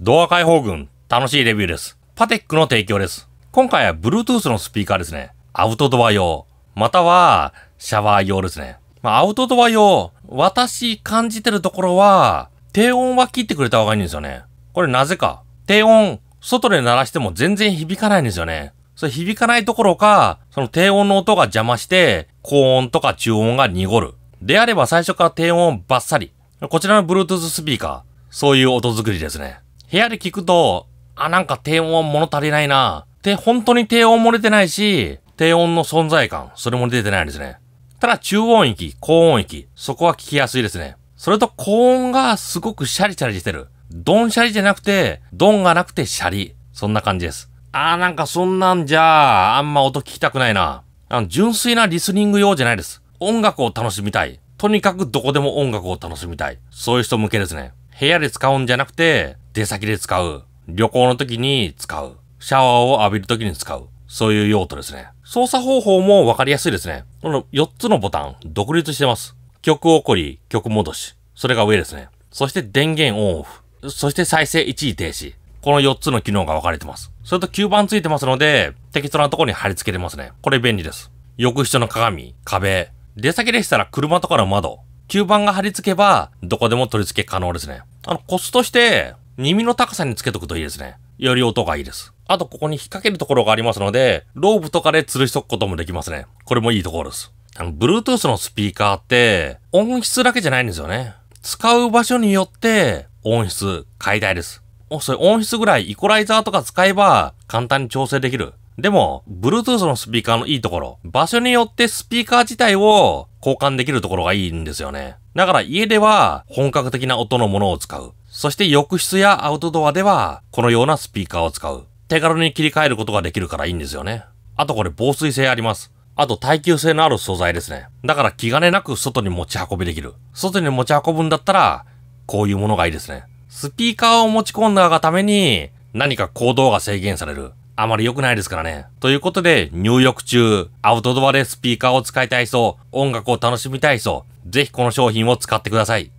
動画解放軍、楽しいレビューです。パテックの提供です。今回は Bluetooth のスピーカーですね。アウトドア用、またはシャワー用ですね。まあ、アウトドア用、私感じてるところは、低音は切ってくれた方がいいんですよね。これなぜか。低音、外で鳴らしても全然響かないんですよね。それ響かないところか、その低音の音が邪魔して、高音とか中音が濁る。であれば最初から低音バッサリ。こちらの Bluetooth スピーカー、そういう音作りですね。部屋で聞くと、あ、なんか低音物足りないな。で、本当に低音漏れてないし、低音の存在感、それも出てないですね。ただ中音域、高音域、そこは聞きやすいですね。それと高音がすごくシャリシャリしてる。ドンシャリじゃなくて、ドンがなくてシャリ。そんな感じです。あーなんかそんなんじゃあ、あんま音聞きたくないな。あの、純粋なリスニング用じゃないです。音楽を楽しみたい。とにかくどこでも音楽を楽しみたい。そういう人向けですね。部屋で使うんじゃなくて、出先で使う。旅行の時に使う。シャワーを浴びる時に使う。そういう用途ですね。操作方法もわかりやすいですね。この4つのボタン、独立してます。曲起こり、曲戻し。それが上ですね。そして電源オンオフ。そして再生一時停止。この4つの機能が分かれてます。それと吸盤ついてますので、適当なところに貼り付けれますね。これ便利です。浴室の鏡、壁。出先でしたら車とかの窓。吸盤が貼り付けば、どこでも取り付け可能ですね。あの、コツとして、耳の高さにつけとくといいですね。より音がいいです。あと、ここに引っ掛けるところがありますので、ローブとかで吊るしとくこともできますね。これもいいところです。あの、Bluetooth のスピーカーって、音質だけじゃないんですよね。使う場所によって、音質、変えたいです。それ音質ぐらいイコライザーとか使えば、簡単に調整できる。でも、Bluetooth のスピーカーのいいところ、場所によってスピーカー自体を交換できるところがいいんですよね。だから家では本格的な音のものを使う。そして浴室やアウトドアではこのようなスピーカーを使う。手軽に切り替えることができるからいいんですよね。あとこれ防水性あります。あと耐久性のある素材ですね。だから気兼ねなく外に持ち運びできる。外に持ち運ぶんだったら、こういうものがいいですね。スピーカーを持ち込んだがために何か行動が制限される。あまり良くないですからね。ということで、入浴中、アウトドアでスピーカーを使いたい人、音楽を楽しみたい人、ぜひこの商品を使ってください。